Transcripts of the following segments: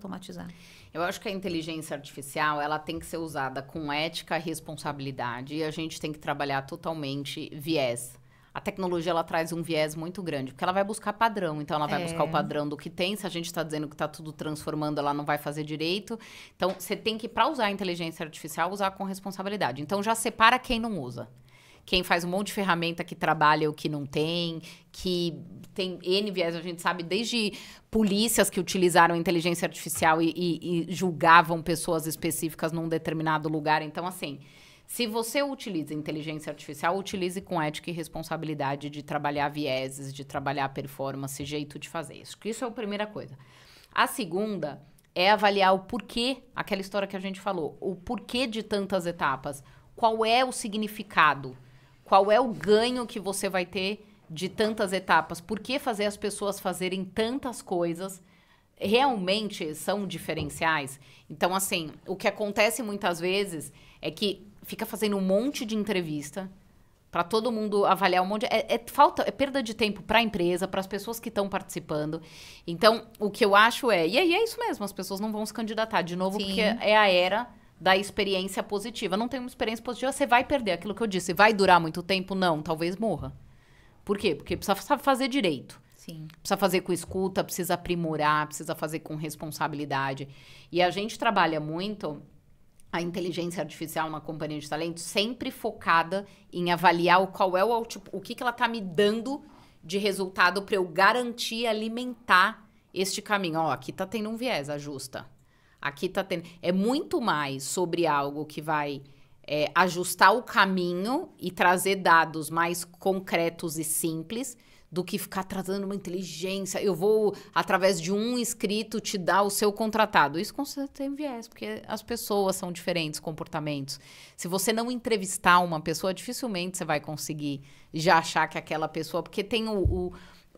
automatizar? Eu acho que a inteligência artificial ela tem que ser usada com ética e responsabilidade e a gente tem que trabalhar totalmente viés. A tecnologia ela traz um viés muito grande, porque ela vai buscar padrão. Então, ela vai é. buscar o padrão do que tem. Se a gente está dizendo que está tudo transformando, ela não vai fazer direito. Então, você tem que, para usar a inteligência artificial, usar com responsabilidade. Então, já separa quem não usa quem faz um monte de ferramenta que trabalha o que não tem, que tem N viés, a gente sabe, desde polícias que utilizaram inteligência artificial e, e, e julgavam pessoas específicas num determinado lugar. Então, assim, se você utiliza inteligência artificial, utilize com ética e responsabilidade de trabalhar vieses, de trabalhar performance, jeito de fazer isso. Isso é a primeira coisa. A segunda é avaliar o porquê, aquela história que a gente falou, o porquê de tantas etapas qual é o significado. Qual é o ganho que você vai ter de tantas etapas? Por que fazer as pessoas fazerem tantas coisas? Realmente são diferenciais? Então, assim, o que acontece muitas vezes é que fica fazendo um monte de entrevista para todo mundo avaliar um monte. De... É, é, falta, é perda de tempo para a empresa, para as pessoas que estão participando. Então, o que eu acho é. E aí é isso mesmo, as pessoas não vão se candidatar de novo, Sim. porque é a era da experiência positiva. Não tem uma experiência positiva, você vai perder aquilo que eu disse. Vai durar muito tempo? Não, talvez morra. Por quê? Porque precisa fazer direito. Sim. Precisa fazer com escuta, precisa aprimorar, precisa fazer com responsabilidade. E a gente trabalha muito a inteligência artificial na companhia de talentos, sempre focada em avaliar o qual é o, o que, que ela está me dando de resultado para eu garantir alimentar este caminho. Ó, aqui tá tendo um viés, ajusta. Aqui tá tendo. É muito mais sobre algo que vai é, ajustar o caminho e trazer dados mais concretos e simples do que ficar trazendo uma inteligência. Eu vou, através de um inscrito, te dar o seu contratado. Isso com certeza tem viés, porque as pessoas são diferentes, comportamentos. Se você não entrevistar uma pessoa, dificilmente você vai conseguir já achar que é aquela pessoa. Porque tem o, o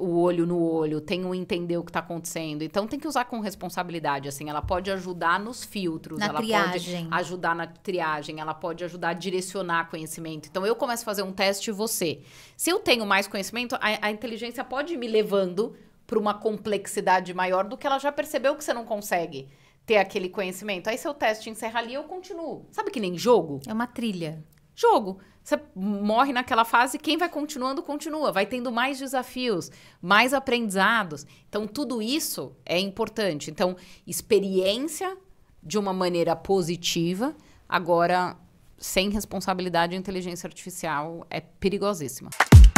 o olho no olho, tem um entender o que está acontecendo. Então tem que usar com responsabilidade, assim, ela pode ajudar nos filtros, na ela triagem. pode ajudar na triagem, ela pode ajudar a direcionar conhecimento. Então eu começo a fazer um teste e você. Se eu tenho mais conhecimento, a, a inteligência pode ir me levando para uma complexidade maior do que ela já percebeu que você não consegue ter aquele conhecimento. Aí seu teste encerra ali, eu continuo. Sabe que nem jogo? É uma trilha jogo. Você morre naquela fase, quem vai continuando, continua. Vai tendo mais desafios, mais aprendizados. Então, tudo isso é importante. Então, experiência de uma maneira positiva. Agora, sem responsabilidade, a inteligência artificial é perigosíssima.